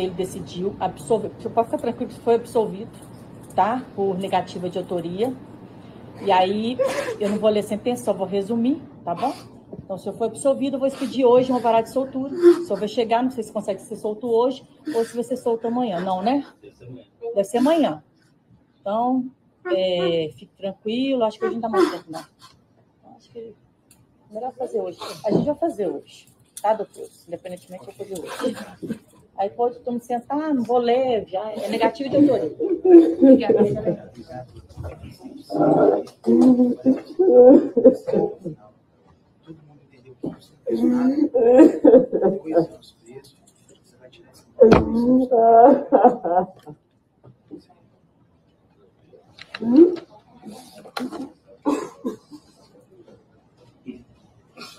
ele decidiu absolver, você pode ficar tranquilo que foi absolvido, tá? Por negativa de autoria. E aí, eu não vou ler a sentença, só vou resumir, tá bom? Então, se eu for absolvido, eu vou expedir hoje uma varada de soltura. Se eu vai chegar, não sei se consegue ser solto hoje ou se você ser amanhã. Não, né? Deve ser amanhã. Então, é, fique tranquilo. Acho que hoje não dá mais tempo, não. Então, acho que melhor fazer hoje. A gente vai fazer hoje, tá, doutor? Independentemente, eu vou fazer hoje. Aí pô, tu me senta, ah, não vou ler, já é negativo de autoria. Obrigada. Todo mundo entendeu que você fez nada. Depois dos presos, você vai tirar essa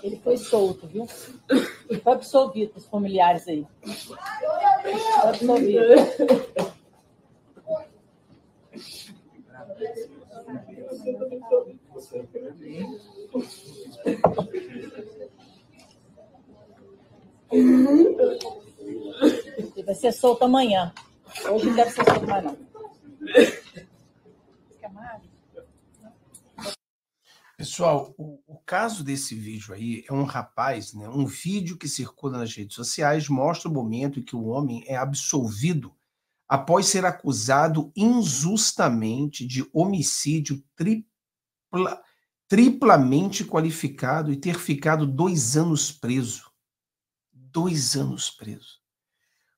Ele foi solto, viu? Ele foi absolvido os familiares aí. Foi absolvido. Ele vai ser solto amanhã. Hoje não deve ser solto mais, não. Fica amargo. Pessoal, o, o, caso desse vídeo aí é um rapaz, né? Um vídeo que circula nas redes sociais mostra o momento em que o homem é absolvido após ser acusado injustamente de homicídio tripla, triplamente qualificado e ter ficado dois anos preso. Dois anos preso.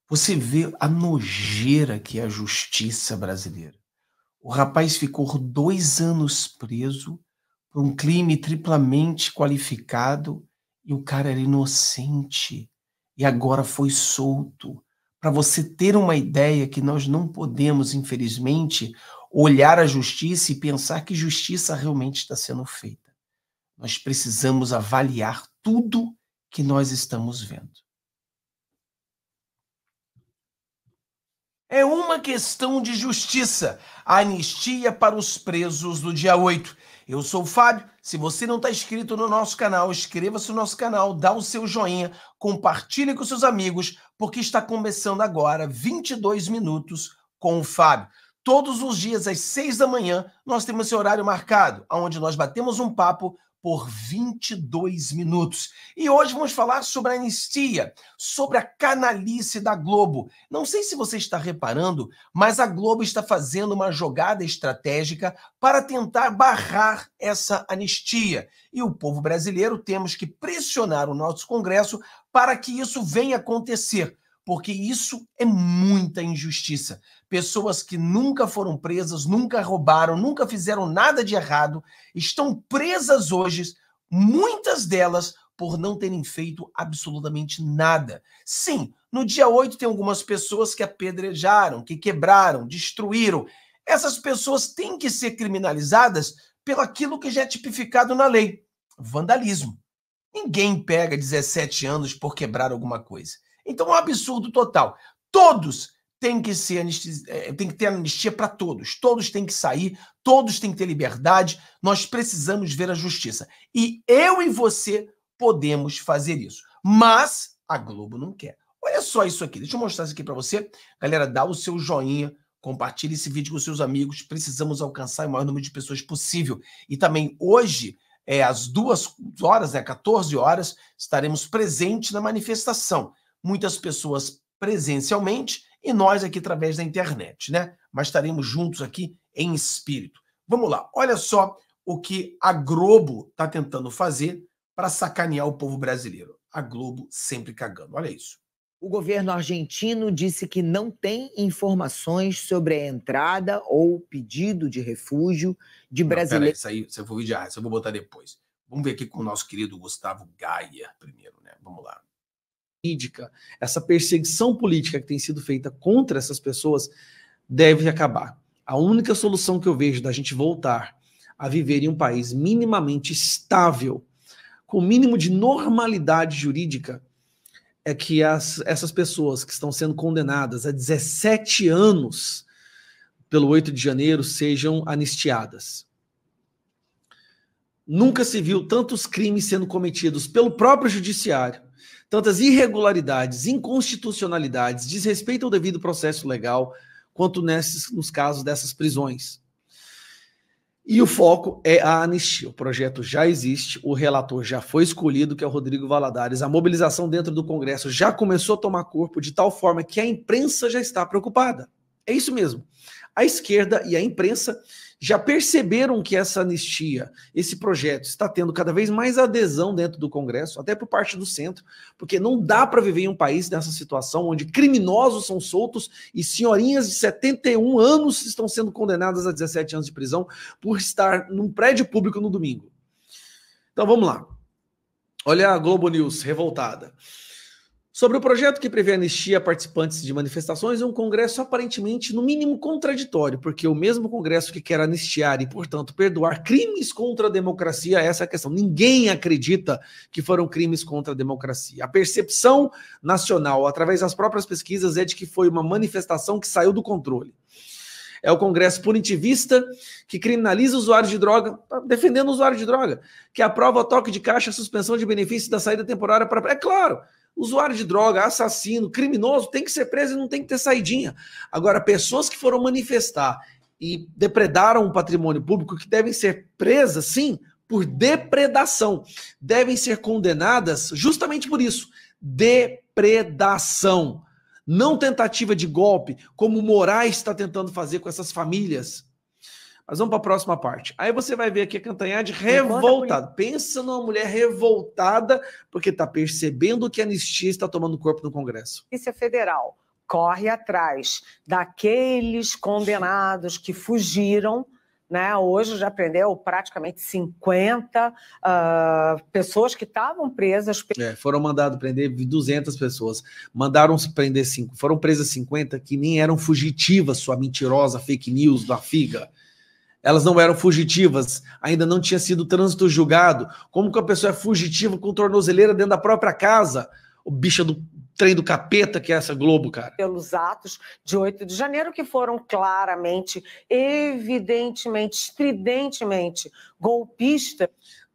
Você vê a nojeira que é a justiça brasileira. O rapaz ficou dois anos preso por um crime triplamente qualificado e o cara era inocente e agora foi solto. Para você ter uma ideia que nós não podemos, infelizmente, olhar a justiça e pensar que justiça realmente está sendo feita. Nós precisamos avaliar tudo que nós estamos vendo. É uma questão de justiça. A anistia para os presos do dia 8. Eu sou o Fábio. Se você não está inscrito no nosso canal, inscreva-se no nosso canal, dá o seu joinha, compartilhe com seus amigos, porque está começando agora 22 minutos com o Fábio. Todos os dias às 6 da manhã, nós temos esse horário marcado, onde nós batemos um papo por 22 minutos. E hoje vamos falar sobre a anistia, sobre a canalice da Globo. Não sei se você está reparando, mas a Globo está fazendo uma jogada estratégica para tentar barrar essa anistia. E o povo brasileiro temos que pressionar o nosso Congresso para que isso venha acontecer porque isso é muita injustiça. Pessoas que nunca foram presas, nunca roubaram, nunca fizeram nada de errado, estão presas hoje, muitas delas por não terem feito absolutamente nada. Sim, no dia 8 tem algumas pessoas que apedrejaram, que quebraram, destruíram. Essas pessoas têm que ser criminalizadas pelo aquilo que já é tipificado na lei, vandalismo. Ninguém pega 17 anos por quebrar alguma coisa. Então é um absurdo total. Todos têm que ser anistia, é, tem que ter anistia para todos. Todos têm que sair, todos têm que ter liberdade. Nós precisamos ver a justiça. E eu e você podemos fazer isso. Mas a Globo não quer. Olha só isso aqui. Deixa eu mostrar isso aqui para você. Galera, dá o seu joinha, compartilhe esse vídeo com seus amigos. Precisamos alcançar o maior número de pessoas possível. E também hoje, é, às duas horas, né, 14 horas, estaremos presentes na manifestação muitas pessoas presencialmente e nós aqui através da internet, né? Mas estaremos juntos aqui em espírito. Vamos lá, olha só o que a Globo está tentando fazer para sacanear o povo brasileiro. A Globo sempre cagando, olha isso. O governo argentino disse que não tem informações sobre a entrada ou pedido de refúgio de brasileiros. Isso aí, você vou vídeo, isso eu vou botar depois. Vamos ver aqui com o nosso querido Gustavo Gaia primeiro, né? Vamos lá jurídica, essa perseguição política que tem sido feita contra essas pessoas deve acabar. A única solução que eu vejo da gente voltar a viver em um país minimamente estável, com o mínimo de normalidade jurídica, é que as, essas pessoas que estão sendo condenadas a 17 anos pelo 8 de janeiro sejam anistiadas. Nunca se viu tantos crimes sendo cometidos pelo próprio judiciário tantas irregularidades, inconstitucionalidades, desrespeito ao devido processo legal, quanto nesses, nos casos dessas prisões. E o foco é a anistia. O projeto já existe, o relator já foi escolhido, que é o Rodrigo Valadares. A mobilização dentro do Congresso já começou a tomar corpo de tal forma que a imprensa já está preocupada. É isso mesmo. A esquerda e a imprensa já perceberam que essa anistia, esse projeto, está tendo cada vez mais adesão dentro do Congresso, até por parte do centro, porque não dá para viver em um país nessa situação onde criminosos são soltos e senhorinhas de 71 anos estão sendo condenadas a 17 anos de prisão por estar num prédio público no domingo. Então vamos lá. Olha a Globo News revoltada. Sobre o projeto que prevê anistia a participantes de manifestações, um congresso aparentemente, no mínimo, contraditório, porque o mesmo congresso que quer anistiar e, portanto, perdoar crimes contra a democracia, essa é a questão. Ninguém acredita que foram crimes contra a democracia. A percepção nacional, através das próprias pesquisas, é de que foi uma manifestação que saiu do controle. É o congresso punitivista que criminaliza usuários de droga, tá defendendo o usuário de droga, que aprova toque de caixa, suspensão de benefício da saída temporária para. É claro! Usuário de droga, assassino, criminoso tem que ser preso e não tem que ter saidinha. Agora, pessoas que foram manifestar e depredaram o patrimônio público, que devem ser presas, sim, por depredação, devem ser condenadas justamente por isso. Depredação. Não tentativa de golpe, como o Moraes está tentando fazer com essas famílias mas vamos para a próxima parte. Aí você vai ver aqui a Cantanhade revoltada. Pensa numa mulher revoltada, porque está percebendo que a anistia está tomando corpo no Congresso. Polícia Federal corre atrás daqueles condenados que fugiram. Né? Hoje já prendeu praticamente 50 uh, ah, pessoas que estavam presas. É, foram mandados prender 200 pessoas. Mandaram se prender cinco. Foram presas 50 que nem eram fugitivas, sua mentirosa fake news da figa elas não eram fugitivas, ainda não tinha sido trânsito julgado. Como que a pessoa é fugitiva com tornozeleira dentro da própria casa? O bicho do trem do capeta que é essa Globo, cara. Pelos atos de 8 de janeiro que foram claramente, evidentemente, estridentemente golpistas.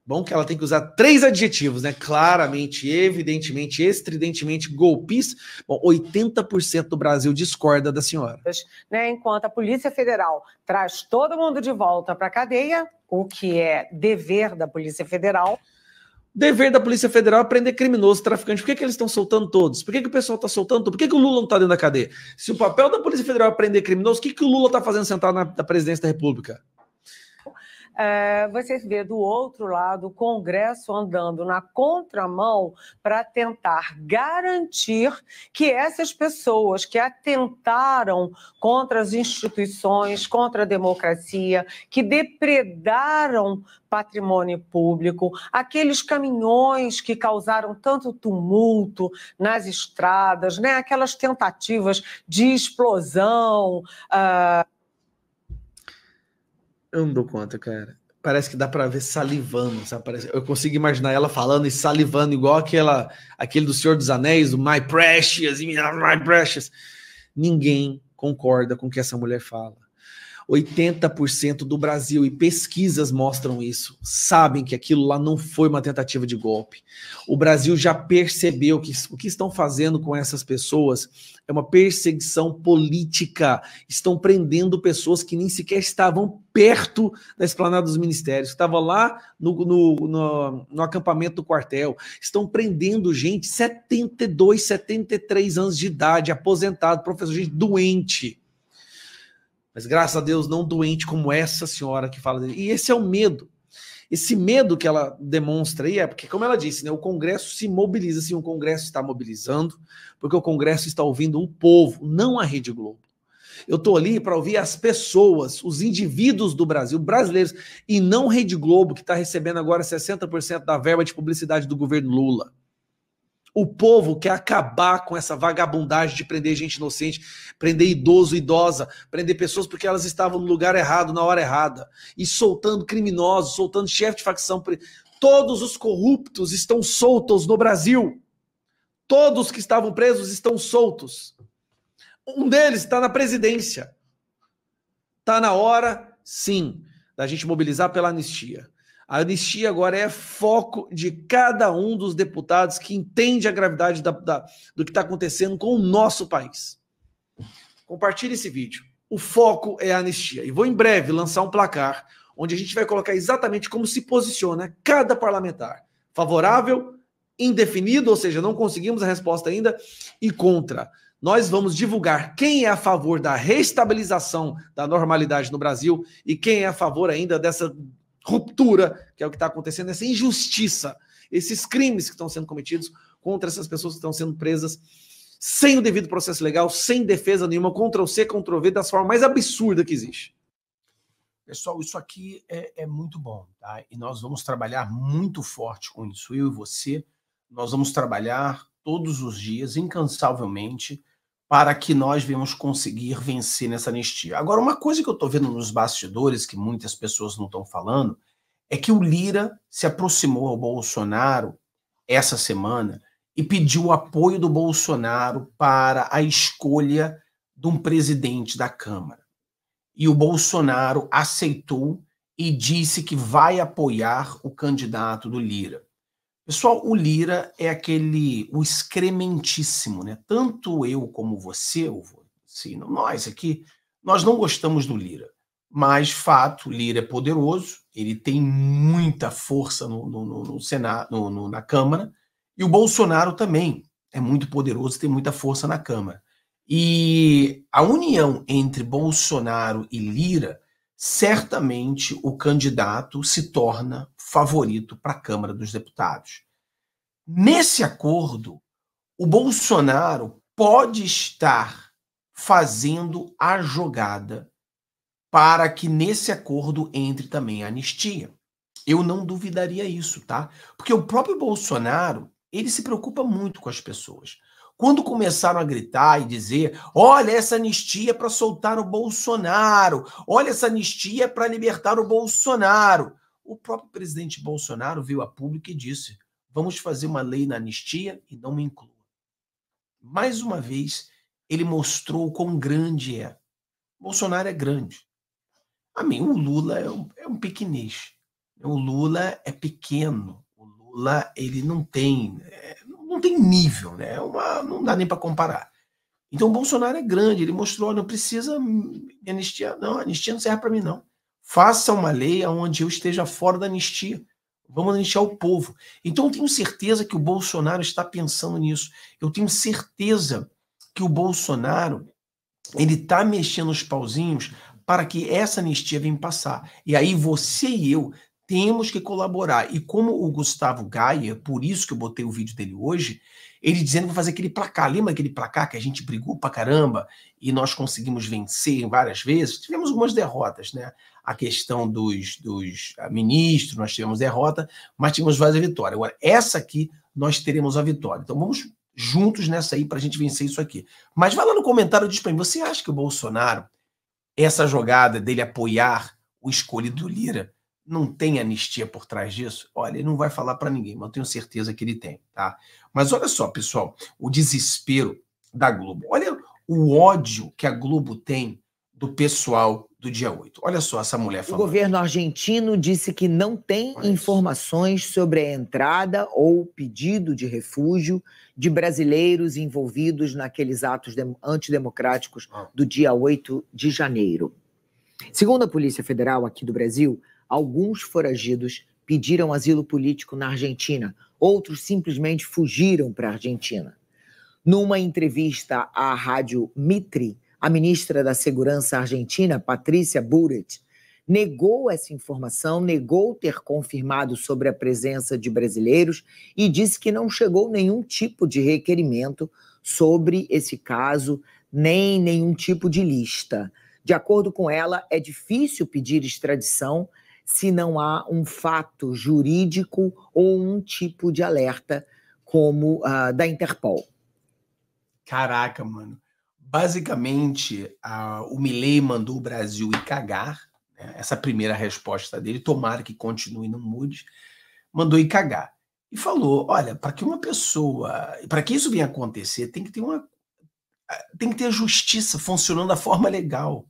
Bom que ela tem que usar três adjetivos, né? Claramente, evidentemente, estridentemente, golpista. Bom, 80% do Brasil discorda da senhora. Né, enquanto a Polícia Federal traz todo mundo de volta para a cadeia, o que é dever da Polícia Federal. Dever da Polícia Federal é prender criminoso, traficante. Por que, que eles estão soltando todos? Por que, que o pessoal está soltando todos? Por que, que o Lula não está dentro da cadeia? Se o papel da Polícia Federal é prender criminoso, o que, que o Lula está fazendo sentado na, na presidência da República? é, você vê do outro lado o Congresso andando na contramão para tentar garantir que essas pessoas que atentaram contra as instituições, contra a democracia, que depredaram patrimônio público, aqueles caminhões que causaram tanto tumulto nas estradas, né? aquelas tentativas de explosão. Uh eu não dou conta, cara. Parece que dá para ver salivando, sabe? Parece... Eu consigo imaginar ela falando e salivando, igual aquela, aquele do Senhor dos Anéis, o My Precious, My Precious. Ninguém concorda com o que essa mulher fala. 80% do Brasil, e pesquisas mostram isso, sabem que aquilo lá não foi uma tentativa de golpe. O Brasil já percebeu que o que estão fazendo com essas pessoas é uma perseguição política. Estão prendendo pessoas que nem sequer estavam perto da esplanada dos ministérios, estavam lá no, no, no, no acampamento do quartel. Estão prendendo gente 72, 73 anos de idade, aposentado, professor, gente doente mas graças a Deus, não doente como essa senhora que fala dele. E esse é o medo. Esse medo que ela demonstra aí é porque, como ela disse, né, o Congresso se mobiliza, sim, o Congresso está mobilizando, porque o Congresso está ouvindo o povo, não a Rede Globo. Eu estou ali para ouvir as pessoas, os indivíduos do Brasil, brasileiros, e não Rede Globo, que está recebendo agora 60% da verba de publicidade do governo Lula. O povo quer acabar com essa vagabundagem de prender gente inocente, prender idoso, idosa, prender pessoas porque elas estavam no lugar errado, na hora errada. E soltando criminosos, soltando chefe de facção. Todos os corruptos estão soltos no Brasil. Todos que estavam presos estão soltos. Um deles está na presidência. Está na hora, sim, da gente mobilizar pela anistia. A anistia agora é foco de cada um dos deputados que entende a gravidade da, da, do que está acontecendo com o nosso país. Compartilhe esse vídeo. O foco é a anistia. E vou em breve lançar um placar onde a gente vai colocar exatamente como se posiciona cada parlamentar. Favorável, indefinido, ou seja, não conseguimos a resposta ainda, e contra. Nós vamos divulgar quem é a favor da restabilização da normalidade no Brasil e quem é a favor ainda dessa ruptura, que é o que está acontecendo, essa injustiça, esses crimes que estão sendo cometidos contra essas pessoas que estão sendo presas sem o devido processo legal, sem defesa nenhuma, contra o C, contra o V, da forma mais absurda que existe. Pessoal, isso aqui é, é muito bom, tá? E nós vamos trabalhar muito forte com isso, eu e você. Nós vamos trabalhar todos os dias, incansavelmente, para que nós venhamos conseguir vencer nessa anistia. Agora, uma coisa que eu estou vendo nos bastidores, que muitas pessoas não estão falando, é que o Lira se aproximou ao Bolsonaro essa semana e pediu o apoio do Bolsonaro para a escolha de um presidente da Câmara. E o Bolsonaro aceitou e disse que vai apoiar o candidato do Lira. Pessoal, o Lira é aquele, o excrementíssimo, né? Tanto eu como você, sim, nós aqui, nós não gostamos do Lira. Mas, fato, Lira é poderoso, ele tem muita força no, no, no, no Senado, na Câmara, e o Bolsonaro também é muito poderoso, tem muita força na Câmara. E a união entre Bolsonaro e Lira certamente o candidato se torna favorito para a Câmara dos Deputados. Nesse acordo, o Bolsonaro pode estar fazendo a jogada para que nesse acordo entre também a anistia. Eu não duvidaria isso, tá? Porque o próprio Bolsonaro, ele se preocupa muito com as pessoas. Quando começaram a gritar e dizer: olha, essa anistia é para soltar o Bolsonaro, olha, essa anistia é para libertar o Bolsonaro. O próprio presidente Bolsonaro veio a público e disse: vamos fazer uma lei na anistia e não me inclua. Mais uma vez, ele mostrou o quão grande é. Bolsonaro é grande. A mim, o Lula é um, é um pequenês. O Lula é pequeno. O Lula, ele não tem. É, não tem nível, né? É uma, não dá nem para comparar. Então o Bolsonaro é grande, ele mostrou, não precisa anistia, não, anistia não serve para mim não. Faça uma lei onde eu esteja fora da anistia. Vamos anistiar o povo. Então eu tenho certeza que o Bolsonaro está pensando nisso. Eu tenho certeza que o Bolsonaro ele está mexendo os pauzinhos para que essa anistia venha passar. E aí você e eu temos que colaborar. E como o Gustavo Gaia, por isso que eu botei o vídeo dele hoje, ele dizendo que vou fazer aquele placar. Lembra aquele placar que a gente brigou pra caramba e nós conseguimos vencer várias vezes? Tivemos algumas derrotas, né? A questão dos, dos ah, ministros, nós tivemos derrota, mas tivemos várias vitórias. Agora, essa aqui, nós teremos a vitória. Então vamos juntos nessa aí para a gente vencer isso aqui. Mas vai lá no comentário e diz para mim, você acha que o Bolsonaro, essa jogada dele apoiar o escolhido Lira, não tem anistia por trás disso? Olha, ele não vai falar para ninguém, mas eu tenho certeza que ele tem, tá? Mas olha só, pessoal, o desespero da Globo. Olha o ódio que a Globo tem do pessoal do dia 8. Olha só essa mulher falando. O governo argentino disse que não tem informações sobre a entrada ou pedido de refúgio de brasileiros envolvidos naqueles atos antidemocráticos ah. do dia 8 de janeiro. Segundo a Polícia Federal aqui do Brasil, Alguns foragidos pediram asilo político na Argentina, outros simplesmente fugiram para a Argentina. Numa entrevista à rádio Mitri, a ministra da Segurança argentina, Patrícia Buret, negou essa informação, negou ter confirmado sobre a presença de brasileiros e disse que não chegou nenhum tipo de requerimento sobre esse caso, nem nenhum tipo de lista. De acordo com ela, é difícil pedir extradição se não há um fato jurídico ou um tipo de alerta como uh, da Interpol. Caraca, mano. Basicamente, uh, o Milley mandou o Brasil ir cagar. Né? Essa é primeira resposta dele, tomara que continue, não mude. Mandou ir cagar. E falou: olha, para que uma pessoa. Para que isso venha acontecer, tem que ter uma. Tem que ter a justiça funcionando da forma legal.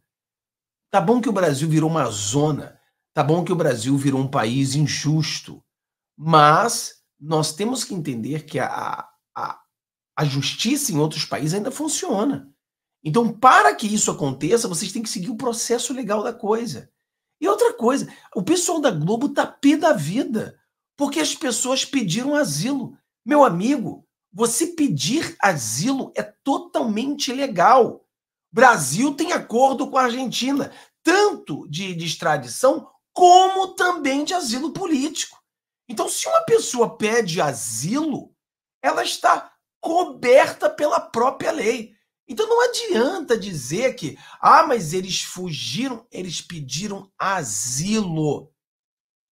Tá bom que o Brasil virou uma zona Tá bom que o Brasil virou um país injusto, mas nós temos que entender que a, a, a justiça em outros países ainda funciona. Então, para que isso aconteça, vocês têm que seguir o processo legal da coisa. E outra coisa, o pessoal da Globo tá pé da vida, porque as pessoas pediram asilo. Meu amigo, você pedir asilo é totalmente legal. Brasil tem acordo com a Argentina, tanto de, de extradição como também de asilo político. Então, se uma pessoa pede asilo, ela está coberta pela própria lei. Então não adianta dizer que, ah, mas eles fugiram, eles pediram asilo.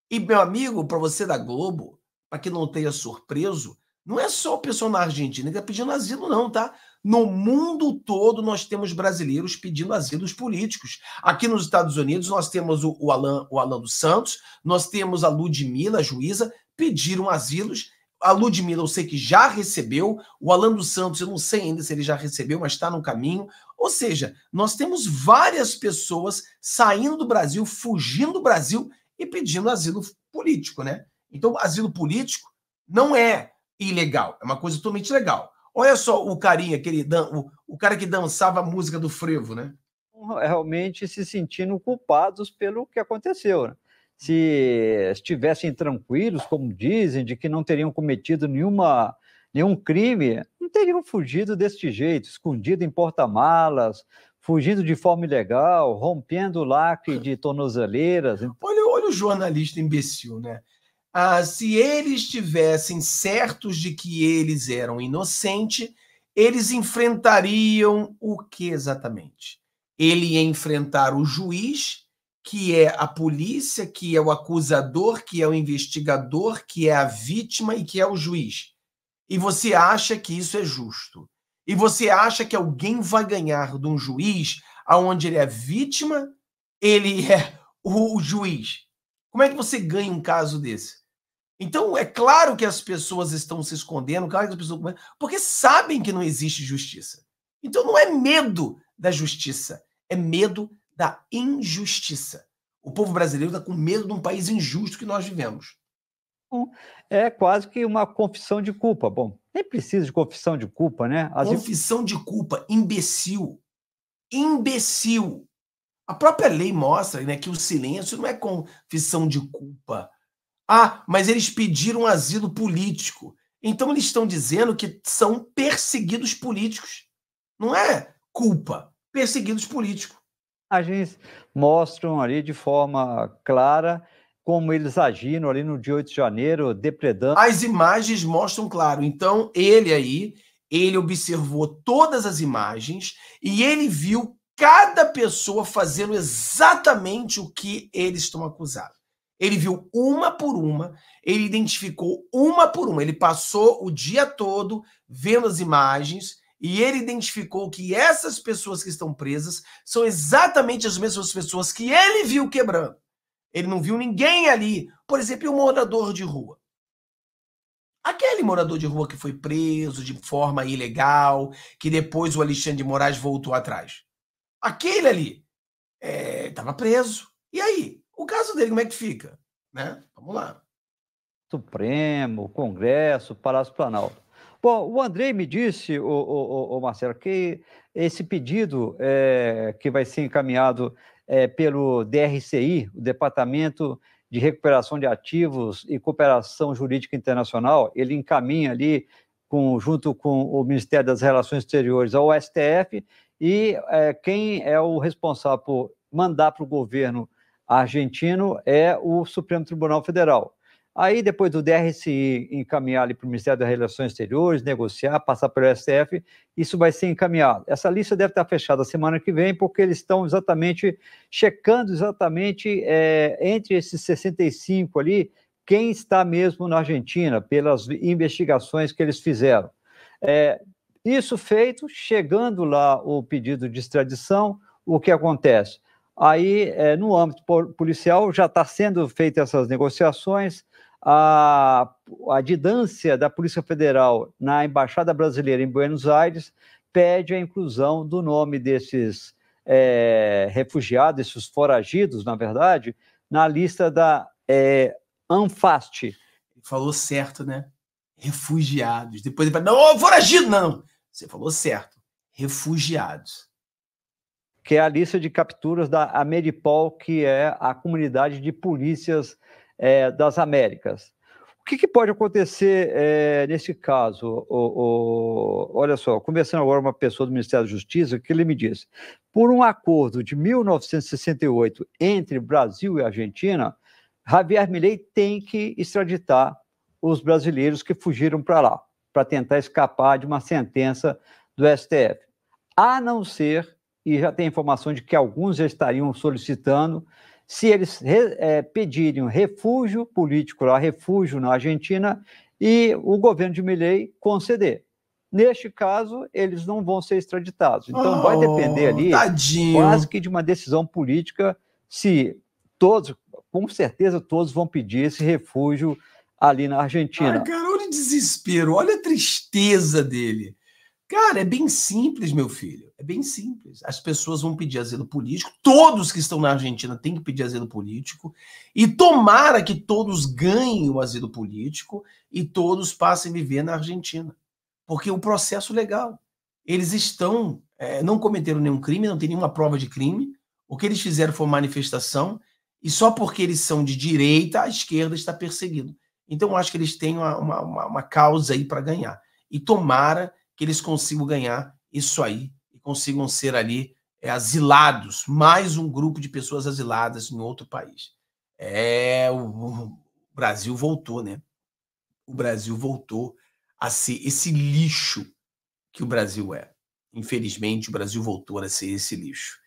E, meu amigo, para você da Globo, para que não tenha surpreso, não é só o pessoal na Argentina que está pedindo asilo, não, tá? No mundo todo, nós temos brasileiros pedindo asilos políticos. Aqui nos Estados Unidos, nós temos o, o, Alan, o Alan dos Santos, nós temos a Ludmilla, a juíza, pediram asilos. A Ludmilla, eu sei que já recebeu. O Alan dos Santos, eu não sei ainda se ele já recebeu, mas está no caminho. Ou seja, nós temos várias pessoas saindo do Brasil, fugindo do Brasil e pedindo asilo político, né? Então, asilo político não é ilegal, é uma coisa totalmente legal. Olha só o carinha, aquele, o, o cara que dançava a música do frevo, né? Realmente se sentindo culpados pelo que aconteceu. Né? Se estivessem tranquilos, como dizem, de que não teriam cometido nenhuma, nenhum crime, não teriam fugido deste jeito, escondido em porta-malas, fugindo de forma ilegal, rompendo o lacre de tornozeleiras. Olha, olha o jornalista imbecil, né? ah, se eles estivessem certos de que eles eram inocentes, eles enfrentariam o que exatamente? Ele ia enfrentar o juiz, que é a polícia, que é o acusador, que é o investigador, que é a vítima e que é o juiz. E você acha que isso é justo? E você acha que alguém vai ganhar de um juiz aonde ele é vítima, ele é o juiz? Como é que você ganha um caso desse? Então, é claro que as pessoas estão se escondendo, claro que as pessoas. Porque sabem que não existe justiça. Então, não é medo da justiça, é medo da injustiça. O povo brasileiro está com medo de um país injusto que nós vivemos. É quase que uma confissão de culpa. Bom, nem precisa de confissão de culpa, né? As... Confissão de culpa, imbecil. Imbecil. A própria lei mostra né, que o silêncio não é confissão de culpa. Ah, mas eles pediram asilo político. Então eles estão dizendo que são perseguidos políticos. Não é culpa, perseguidos políticos. imagens mostram ali de forma clara como eles agiram ali no dia 8 de janeiro, depredando. As imagens mostram claro. Então ele aí, ele observou todas as imagens e ele viu cada pessoa fazendo exatamente o que eles estão acusados. Ele viu uma por uma, ele identificou uma por uma. Ele passou o dia todo vendo as imagens e ele identificou que essas pessoas que estão presas são exatamente as mesmas pessoas que ele viu quebrando. Ele não viu ninguém ali, por exemplo, um morador de rua. Aquele morador de rua que foi preso de forma ilegal, que depois o Alexandre de Moraes voltou atrás. Aquele ali estava eh, é, preso. E aí? O caso dele, como é que fica? Né? Vamos lá. Supremo, Congresso, Palácio Planalto. Bom, o Andrei me disse, o, o, o Marcelo, que esse pedido é, que vai ser encaminhado é, pelo DRCI, o Departamento de Recuperação de Ativos e Cooperação Jurídica Internacional, ele encaminha ali, com, junto com o Ministério das Relações Exteriores, ao STF, e é, quem é o responsável por mandar para o governo argentino é o Supremo Tribunal Federal. Aí, depois do DRCI encaminhar ali para o Ministério das Relações Exteriores, negociar, passar pelo STF, isso vai ser encaminhado. Essa lista deve estar fechada semana que vem, porque eles estão exatamente checando exatamente é, entre esses 65 ali, quem está mesmo na Argentina, pelas investigações que eles fizeram. É, isso feito, chegando lá o pedido de extradição, o que acontece? Aí, é, no âmbito policial, já está sendo feitas essas negociações. A, a didância da Polícia Federal na Embaixada Brasileira em Buenos Aires pede a inclusão do nome desses é, refugiados, esses foragidos, na verdade, na lista da é, ANFAST. Falou certo, né? Refugiados. Depois ele fala, não, foragido, não. Você falou certo. Refugiados que é a lista de capturas da Ameripol, que é a comunidade de polícias é, das Américas. O que, que pode acontecer é, nesse caso? O, o, olha só, conversando agora com uma pessoa do Ministério da Justiça, que ele me disse: por um acordo de 1968 entre Brasil e Argentina, Javier Milei tem que extraditar os brasileiros que fugiram para lá, para tentar escapar de uma sentença do STF, a não ser e já tem informação de que alguns já estariam solicitando. Se eles re, é, pedirem um refúgio político lá, refúgio na Argentina, e o governo de Milley conceder. Neste caso, eles não vão ser extraditados. Então, oh, vai depender ali tadinho. quase que de uma decisão política se todos, com certeza, todos vão pedir esse refúgio ali na Argentina. Ai, cara, olha o desespero, olha a tristeza dele. Cara, é bem simples, meu filho. É bem simples. As pessoas vão pedir asilo político, todos que estão na Argentina têm que pedir asilo político, e tomara que todos ganhem o asilo político e todos passem a viver na Argentina. Porque o processo legal. Eles estão, é, não cometeram nenhum crime, não tem nenhuma prova de crime. O que eles fizeram foi manifestação, e só porque eles são de direita, a esquerda está perseguindo. Então, acho que eles têm uma, uma, uma causa aí para ganhar. E tomara que eles consigam ganhar isso aí e consigam ser ali é, asilados, mais um grupo de pessoas asiladas em outro país. É, o, o Brasil voltou, né? O Brasil voltou a ser esse lixo que o Brasil é. Infelizmente, o Brasil voltou a ser esse lixo.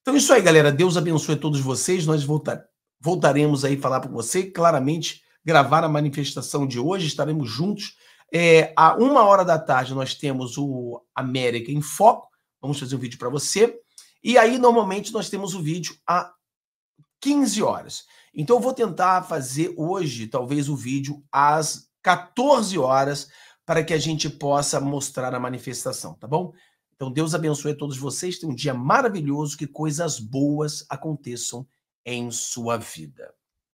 Então é isso aí, galera. Deus abençoe todos vocês. Nós volta, voltaremos aí falar para você. Claramente, gravar a manifestação de hoje. Estaremos juntos é, a uma hora da tarde nós temos o América em Foco. Vamos fazer um vídeo para você. E aí, normalmente, nós temos o vídeo a 15 horas. Então, eu vou tentar fazer hoje, talvez, o vídeo às 14 horas, para que a gente possa mostrar a manifestação, tá bom? Então, Deus abençoe a todos vocês. Tenham um dia maravilhoso, que coisas boas aconteçam em sua vida.